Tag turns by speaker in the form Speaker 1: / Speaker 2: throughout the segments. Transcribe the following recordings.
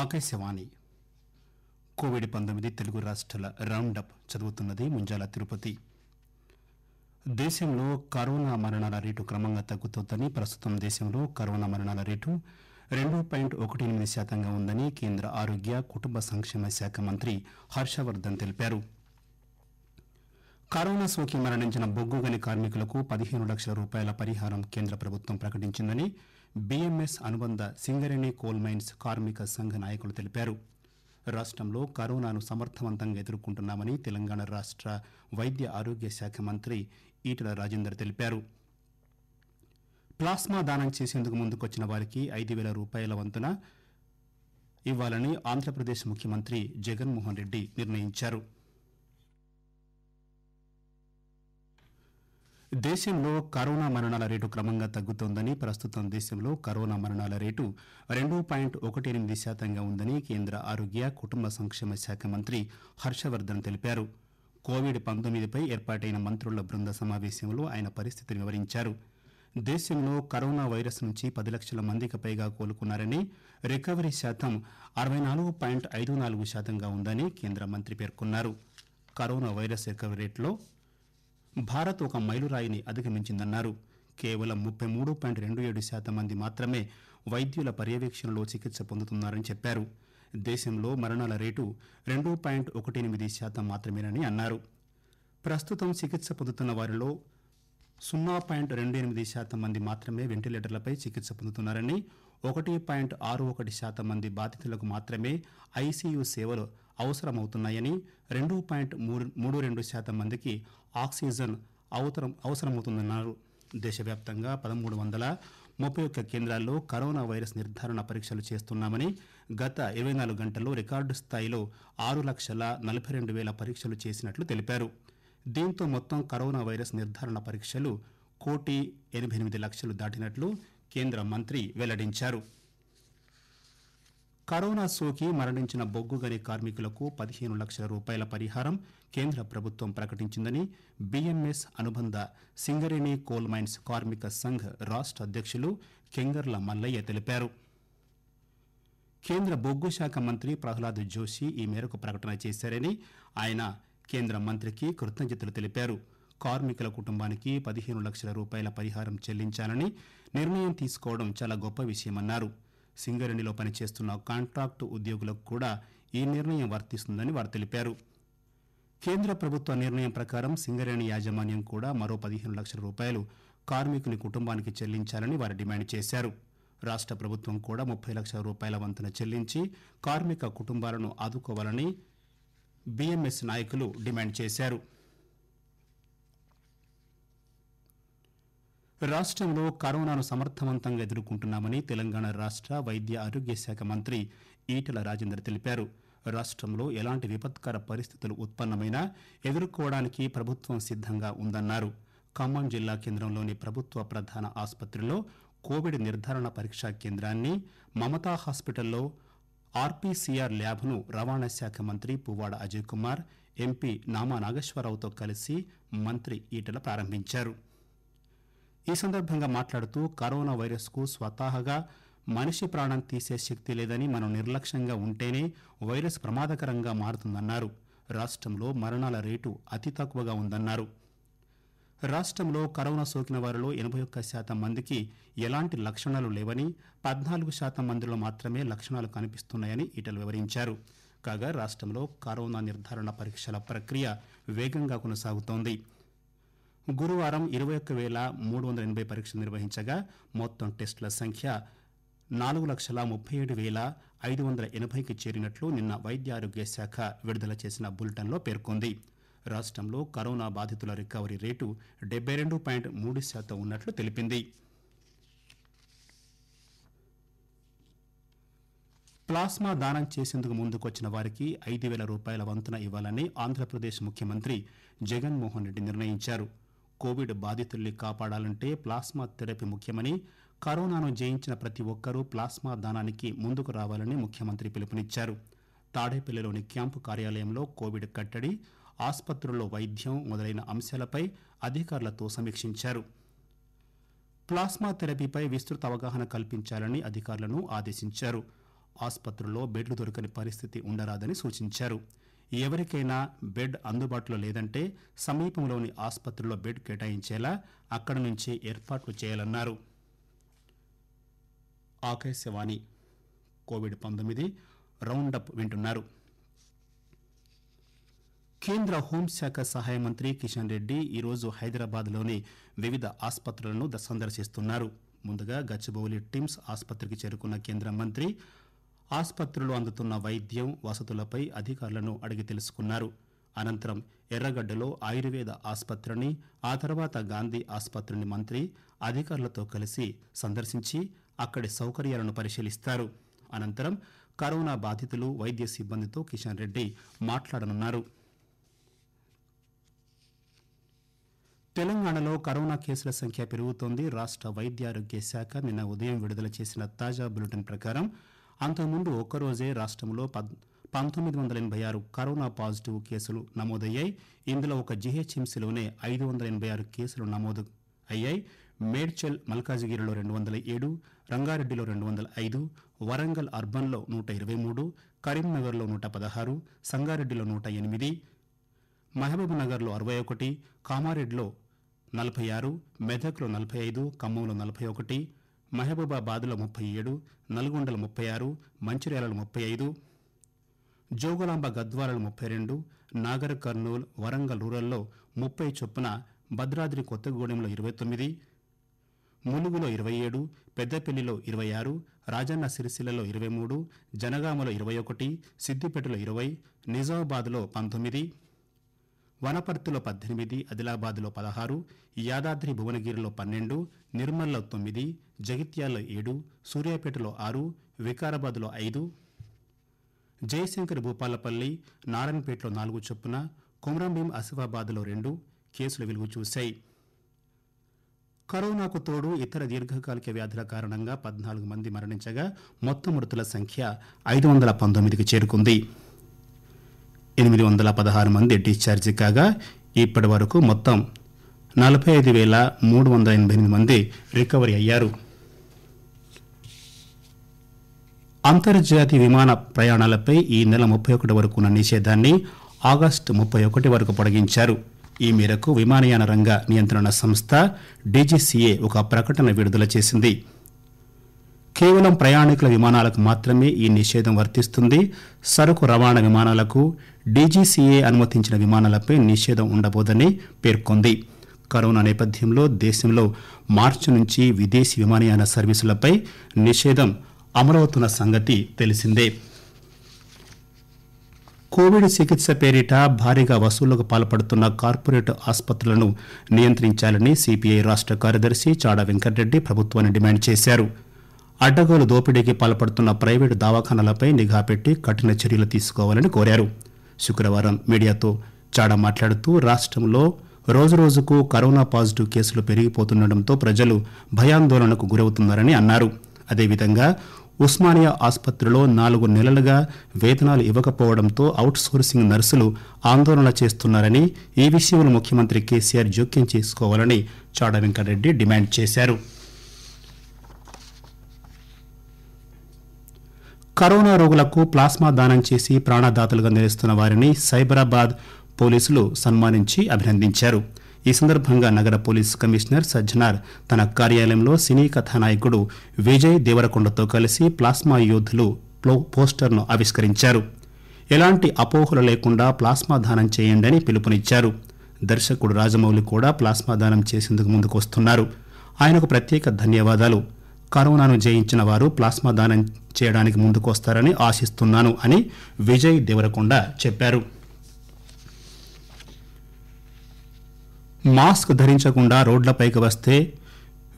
Speaker 1: Akashvani Covid పంతొమ్మిది తెలుగు రాష్ట్రాల round up చదువుతున్నది ముంజాల తిరుపతి దేశంలో కరోనా మరణాల రేటు క్రమంగా తగ్గుతోందని ప్రస్తుతం దేశంలో కరోనా మరణాల రేటు రెండు పాయింట్ ఒకటి ఎనిమిది శాతంగా ఉందని కేంద్ర ఆరోగ్య కుటుంబ సంక్షేమ శాఖ మంత్రి హర్షవర్దన్ తెలిపారు కరోనా సోకి మరణించిన బొగ్గుగని కార్మికులకు పదిహేను లక్షల రూపాయల పరిహారం కేంద్ర ప్రభుత్వం ప్రకటించిందని బీఎంఎస్ అనుబంధ సింగరేణి కోల్ మైన్స్ కార్మిక సంఘ నాయకులు తెలిపారు రాష్టంలో కరోనాను సమర్థవంతంగా ఎదుర్కొంటున్నామని తెలంగాణ రాష్ట వైద్య ఆరోగ్య శాఖ మంత్రి ఈటల రాజేందర్ తెలిపారు ప్లాస్మా దానం చేసేందుకు ముందుకొచ్చిన వారికి ఐదు వేల రూపాయల వంతున ఇవ్వాలని ఆంధ్రప్రదేశ్ ముఖ్యమంత్రి జగన్మోహన్ రెడ్డి నిర్ణయించారు దేశంలో కరోనా మరణాల రేటు క్రమంగా తగ్గుతోందని ప్రస్తుతం దేశంలో కరోనా మరణాల రేటు రెండు పాయింట్ ఒకటి ఎనిమిది శాతంగా ఉందని కేంద్ర ఆరోగ్య కుటుంబ సంక్షేమ శాఖ మంత్రి హర్షవర్దన్ తెలిపారు కోవిడ్ పంతొమ్మిదిపై ఏర్పాటైన మంత్రుల బృంద సమావేశంలో ఆయన పరిస్థితిని వివరించారు దేశంలో కరోనా వైరస్ నుంచి పది లక్షల మందికి పైగా కోలుకున్నారని రికవరీ శాతం అరవై నాలుగు పాయింట్ ఐదు నాలుగు శాతంగా ఉందని కేంద్ర మంత్రి పేర్కొన్నారు కరోనా వైరస్ రికవరీ రేట్లో భారత్ ఒక మైలురాయిని అధిగమించిందన్నారు కేవలం ముప్పై మూడు పాయింట్ రెండు ఏడు శాతం మంది మాత్రమే వైద్యుల పర్యవేక్షణలో చికిత్స పొందుతున్నారని చెప్పారు దేశంలో మరణాల రేటు రెండు పాయింట్ ఒకటి ఎనిమిది శాతం మాత్రమేనని అన్నారు ప్రస్తుతం చికిత్స పొందుతున్న వారిలో సున్నా పాయింట్ రెండు ఎనిమిది శాతం మంది మాత్రమే వెంటిలేటర్లపై చికిత్స పొందుతున్నారని ఒకటి పాయింట్ ఆరు ఒకటి శాతం మంది బాధితులకు మాత్రమే ఐసీయూ సేవలు అవసరమవుతున్నాయని రెండు పాయింట్ మూడు మూడు రెండు శాతం మందికి ఆక్సిజన్ అవసరం అవసరమవుతుందన్నారు దేశవ్యాప్తంగా పదమూడు వందల ముప్పై ఒక్క కేంద్రాల్లో కరోనా వైరస్ నిర్ధారణ పరీక్షలు చేస్తున్నామని గత ఇరవై నాలుగు గంటల్లో రికార్డు స్థాయిలో ఆరు లక్షల నలభై రెండు వేల పరీక్షలు చేసినట్లు తెలిపారు దీంతో మొత్తం కరోనా వైరస్ నిర్ధారణ పరీక్షలు కోటి ఎనభై ఎనిమిది లక్షలు దాటినట్లు కేంద్ర మంత్రి వెల్లడించారు కరోనా సోకి మరణించిన గని కార్మికులకు పదిహేను లక్షల రూపాయల పరిహారం కేంద్ర ప్రభుత్వం ప్రకటించిందని బీఎంఎస్ అనుబంధ సింగరేణి కోల్ మైన్స్ కార్మిక సంఘ్ రాష్ట అధ్యకులు కెంగర్ల మల్లయ్య తెలిపారు కేంద్ర బొగ్గు శాఖ మంత్రి ప్రహ్లాద్ జోషి ఈ మేరకు ప్రకటన చేశారని ఆయన కేంద్ర మంత్రికి కృతజ్ఞతలు తెలిపారు కార్మికుల కుటుంబానికి పదిహేను లక్షల రూపాయల పరిహారం చెల్లించాలని నిర్ణయం తీసుకోవడం చాలా గొప్ప విషయమన్నారు సింగరేణిలో పనిచేస్తున్న కాంట్రాక్టు ఉద్యోగులకు కూడా ఈ నిర్ణయం వర్తిస్తుందని వారు తెలిపారు కేంద్ర ప్రభుత్వ నిర్ణయం ప్రకారం సింగరేణి యాజమాన్యం కూడా మరో పదిహేను లక్షల రూపాయలు కార్మికుని కుటుంబానికి చెల్లించాలని వారు డిమాండ్ చేశారు రాష్ట ప్రభుత్వం కూడా ముప్పై లక్షల రూపాయల వంతున చెల్లించి కార్మిక కుటుంబాలను ఆదుకోవాలని బీఎంఎస్ నాయకులు డిమాండ్ చేశారు రాష్టంలో కరోనాను సమర్థవంతంగా ఎదుర్కొంటున్నామని తెలంగాణ రాష్ట వైద్య ఆరోగ్య శాఖ మంత్రి ఈటల రాజేందర్ తెలిపారు రాష్టంలో ఎలాంటి విపత్కర పరిస్థితులు ఉత్పన్నమైనా ఎదుర్కోవడానికి ప్రభుత్వం సిద్దంగా ఉందన్నారు ఖమ్మం జిల్లా కేంద్రంలోని ప్రభుత్వ ప్రధాన ఆసుపత్రిలో కోవిడ్ నిర్ధారణ పరీక్షా కేంద్రాన్ని మమతా హాస్పిటల్లో ఆర్పీసీఆర్ ల్యాబ్ను రవాణా శాఖ మంత్రి పువ్వాడ అజయ్ కుమార్ ఎంపీ నామా నాగేశ్వరరావుతో కలిసి మంత్రి ఈటల ప్రారంభించారు ఈ సందర్భంగా మాట్లాడుతూ కరోనా వైరస్కు స్వతహాగా మనిషి ప్రాణం తీసే శక్తి లేదని మనం నిర్లక్ష్యంగా ఉంటేనే వైరస్ ప్రమాదకరంగా మారుతుందన్నారు రాష్ట్రంలో మరణాల రేటు అతి తక్కువగా ఉందన్నారు రాష్ట్రంలో కరోనా సోకిన వారిలో ఎనభై ఒక్క శాతం మందికి ఎలాంటి లక్షణాలు లేవని పద్నాలుగు శాతం మందిలో మాత్రమే లక్షణాలు కనిపిస్తున్నాయని ఇటల వివరించారు కాగా రాష్ట్రంలో కరోనా నిర్ధారణ పరీక్షల ప్రక్రియ వేగంగా కొనసాగుతోంది గురువారం ఇరవై ఒక్క వేల మూడు వందల ఎనభై పరీక్షలు నిర్వహించగా మొత్తం టెస్టుల సంఖ్య నాలుగు లక్షల ముప్పై ఏడు వేల ఐదు వందల ఎనభైకి చేరినట్లు నిన్న వైద్య ఆరోగ్య శాఖ విడుదల చేసిన బులెటిన్లో పేర్కొంది రాష్ట్రంలో కరోనా బాధితుల రికవరీ రేటు డెబ్బై రెండు పాయింట్ మూడు శాతం ఉన్నట్లు తెలిపింది ప్లాస్మా దానం చేసేందుకు ముందుకొచ్చిన వారికి ఐదు వేల రూపాయల వంతున ఇవ్వాలని ఆంధ్రప్రదేశ్ ముఖ్యమంత్రి జగన్మోహన్ రెడ్డి నిర్ణయించారు కోవిడ్ బాధితుల్ని కాపాడాలంటే ప్లాస్మా థెరపీ ముఖ్యమని కరోనాను జయించిన ప్రతి ఒక్కరూ ప్లాస్మా దానానికి ముందుకు రావాలని ముఖ్యమంత్రి పిలుపునిచ్చారు తాడేపల్లిలోని క్యాంపు కార్యాలయంలో కోవిడ్ కట్టడి ఆసుపత్రుల్లో వైద్యం మొదలైన అంశాలపై అధికారులతో సమీక్షించారు ప్లాస్మా థెరపీపై విస్తృత అవగాహన కల్పించాలని అధికారులను ఆదేశించారు ఆసుపత్రుల్లో బెడ్లు దొరకని పరిస్థితి ఉండరాదని సూచించారు ఎవరికైనా బెడ్ అందుబాటులో లేదంటే సమీపంలోని ఆసుపత్రిలో బెడ్ కేటాయించేలా అక్కడి నుంచి ఏర్పాట్లు చేయాలన్నారు ఆకాశవాణి కోవిడ్ పంతొమ్మిది రౌండప్ వింటున్నారు కేంద్ర హోంశాఖ సహాయ మంత్రి కిషన్ రెడ్డి ఈరోజు హైదరాబాద్లోని వివిధ ఆసుపత్రులను సందర్శిస్తున్నారు ముందుగా గచ్చిబౌలి టిమ్స్ ఆసుపత్రికి చేరుకున్న కేంద్ర మంత్రి ఆసుపత్రులు అందుతున్న వైద్యం వసతులపై అధికారులను అడిగి తెలుసుకున్నారు అనంతరం ఎర్రగడ్డలో ఆయుర్వేద ఆస్పత్రిని ఆ తర్వాత గాంధీ ఆస్పత్రిని మంత్రి అధికారులతో కలిసి సందర్శించి అక్కడి సౌకర్యాలను పరిశీలిస్తారు అనంతరం కరోనా బాధితులు వైద్య సిబ్బందితో కిషన్ రెడ్డి మాట్లాడనున్నారు తెలంగాణలో కరోనా కేసుల సంఖ్య పెరుగుతోంది రాష్ట వైద్యారోగ్య శాఖ నిన్న ఉదయం విడుదల చేసిన తాజా బులెటిన్ ప్రకారం అంతకుముందు ఒక్కరోజే రాష్ట్రంలో పంతొమ్మిది వందల ఎనభై ఆరు కరోనా పాజిటివ్ కేసులు నమోదయ్యాయి ఇందులో ఒక జీహెచ్ఎంసీలోనే ఐదు వందల ఎనభై ఆరు కేసులు నమోదు అయ్యాయి మేడ్చల్ మల్కాజిగిరిలో రెండు వందల ఏడు రంగారెడ్డిలో రెండు వందల ఐదు వరంగల్ అర్బన్లో నూట ఇరవై మూడు కరీంనగర్లో నూట పదహారు సంగారెడ్డిలో నూట ఎనిమిది మహబూబ్నగర్లో అరవై ఒకటి కామారెడ్డిలో నలభై ఆరు మెదక్లో నలభై ఐదు ఖమ్మంలో నలభై ఒకటి మహబూబాబాద్లో ముప్పై ఏడు నల్గొండల ముప్పై ఆరు మంచిర్యాల ముప్పై ఐదు జోగులాంబ గద్వాలలు ముప్పై రెండు నాగర్ కర్నూల్ వరంగల్ రూరల్లో ముప్పై చొప్పున భద్రాద్రి కొత్తగూడెంలో ఇరవై తొమ్మిది ములుగులో ఇరవై ఏడు పెద్దపల్లిలో ఇరవై ఆరు రాజన్న సిరిసిల్లలో ఇరవై మూడు జనగామలో ఇరవై ఒకటి సిద్దిపేటలో ఇరవై నిజామాబాద్లో పంతొమ్మిది వనపర్తిలో పద్దెనిమిది ఆదిలాబాద్లో పదహారు యాదాద్రి భువనగిరిలో పన్నెండు నిర్మల్లో తొమ్మిది జగిత్యాల్లో ఏడు సూర్యాపేటలో ఆరు వికారాబాద్లో ఐదు జయశంకర్ భూపాలపల్లి నారాయణపేటలో నాలుగు చొప్పున కొమరంభీం ఆసిఫాబాద్లో రెండు కేసులు వెలుగు చూశాయి కరోనాకు తోడు ఇతర దీర్ఘకాలిక వ్యాధుల కారణంగా పద్నాలుగు మంది మరణించగా మొత్తం మృతుల సంఖ్య ఐదు వందల పంతొమ్మిదికి చేరుకుంది ఎనిమిది వందల పదహారు మంది డిశ్చార్జ్ కాగా ఇప్పటి వరకు మొత్తం నలభై ఐదు వేల మూడు వందల ఎనభై ఎనిమిది మంది రికవరీ అయ్యారు అంతర్జాతీయ విమాన ప్రయాణాలపై ఈ నెల ముప్పై ఒకటి వరకు ఉన్న నిషేధాన్ని ఆగస్టు ముప్పై ఒకటి వరకు పొడిగించారు ఈ మేరకు విమానయాన రంగ నియంత్రణ సంస్థ డీజీసీఏ ఒక ప్రకటన విడుదల చేసింది కేవలం ప్రయాణికుల విమానాలకు మాత్రమే ఈ నిషేధం వర్తిస్తుంది సరుకు రవాణా విమానాలకు డీజీసీఏ అనుమతించిన విమానాలపై నిషేధం ఉండబోదని పేర్కొంది కరోనా నేపథ్యంలో దేశంలో మార్చి నుంచి విదేశీ విమానయాన సర్వీసులపై నిషేధం అమలవుతున్న సంగతి తెలిసిందే కోవిడ్ చికిత్స పేరిట భారీగా వసూళ్లకు పాల్పడుతున్న కార్పొరేట్ ఆసుపత్రులను నియంత్రించాలని సిపిఐ రాష్ట్ర కార్యదర్శి చాడా వెంకటరెడ్డి ప్రభుత్వాన్ని డిమాండ్ చేశారు అడ్డగోలు దోపిడీకి పాల్పడుతున్న ప్రైవేటు దావాఖానాలపై నిఘా పెట్టి కఠిన చర్యలు తీసుకోవాలని కోరారు శుక్రవారం మీడియాతో చాడ మాట్లాడుతూ రాష్టంలో రోజురోజుకు కరోనా పాజిటివ్ కేసులు పెరిగిపోతుండటంతో ప్రజలు భయాందోళనకు గురవుతున్నారని అన్నారు అదేవిధంగా ఉస్మానియా ఆసుపత్రిలో నాలుగు నెలలుగా వేతనాలు ఇవ్వకపోవడంతో అవుట్సోర్సింగ్ సోర్సింగ్ నర్సులు ఆందోళన చేస్తున్నారని ఈ విషయంలో ముఖ్యమంత్రి కేసీఆర్ జోక్యం చేసుకోవాలని చాడ వెంకటరెడ్డి డిమాండ్ చేశారు కరోనా రోగులకు ప్లాస్మా దానం చేసి ప్రాణదాతలుగా నిలుస్తున్న వారిని సైబరాబాద్ పోలీసులు సన్మానించి అభినందించారు ఈ సందర్భంగా నగర పోలీస్ కమిషనర్ సజ్జనార్ తన కార్యాలయంలో సినీ కథానాయకుడు విజయ్ దేవరకొండతో కలిసి ప్లాస్మా యోధులు పోస్టర్ను ఆవిష్కరించారు ఎలాంటి అపోహలు లేకుండా ప్లాస్మా దానం చేయండి పిలుపునిచ్చారు దర్శకుడు రాజమౌళి కూడా ప్లాస్మా దానం చేసేందుకు ముందుకు వస్తున్నారు ఆయనకు ప్రత్యేక ధన్యవాదాలు కరోనాను జయించిన వారు ప్లాస్మా దానం చేయడానికి ముందుకొస్తారని ఆశిస్తున్నాను అని విజయ్ దేవరకొండ చెప్పారు మాస్క్ ధరించకుండా రోడ్లపైకి వస్తే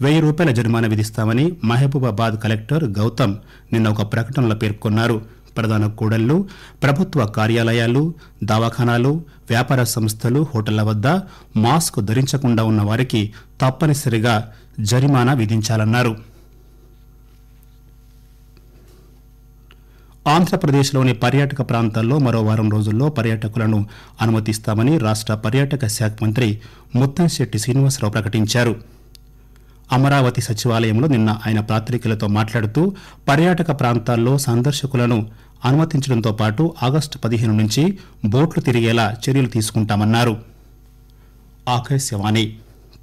Speaker 1: వెయ్యి రూపాయల జరిమానా విధిస్తామని మహబూబాబాద్ కలెక్టర్ గౌతమ్ నిన్న ఒక ప్రకటనలో పేర్కొన్నారు ప్రధాన కూడళ్లు ప్రభుత్వ కార్యాలయాలు దవాఖానాలు వ్యాపార సంస్థలు హోటళ్ల వద్ద మాస్క్ ధరించకుండా ఉన్న వారికి తప్పనిసరిగా జరిమానా విధించాలన్నారు ఆంధ్రప్రదేశ్లోని పర్యాటక ప్రాంతాల్లో మరో వారం రోజుల్లో పర్యాటకులను అనుమతిస్తామని రాష్ట పర్యాటక శాఖ మంత్రి ముత్తంశెట్టి శ్రీనివాసరావు ప్రకటించారు అమరావతి సచివాలయంలో నిన్న ఆయన పాత్రికలతో మాట్లాడుతూ పర్యాటక ప్రాంతాల్లో సందర్శకులను అనుమతించడంతో పాటు ఆగస్టు పదిహేను నుంచి బోట్లు తిరిగేలా చర్యలు తీసుకుంటామన్నారు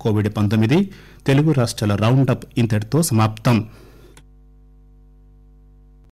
Speaker 1: కోవిడ్ పంతొమ్మిది తెలుగు రాష్ట్రాల రౌండప్ ఇంతటితో సమాప్తం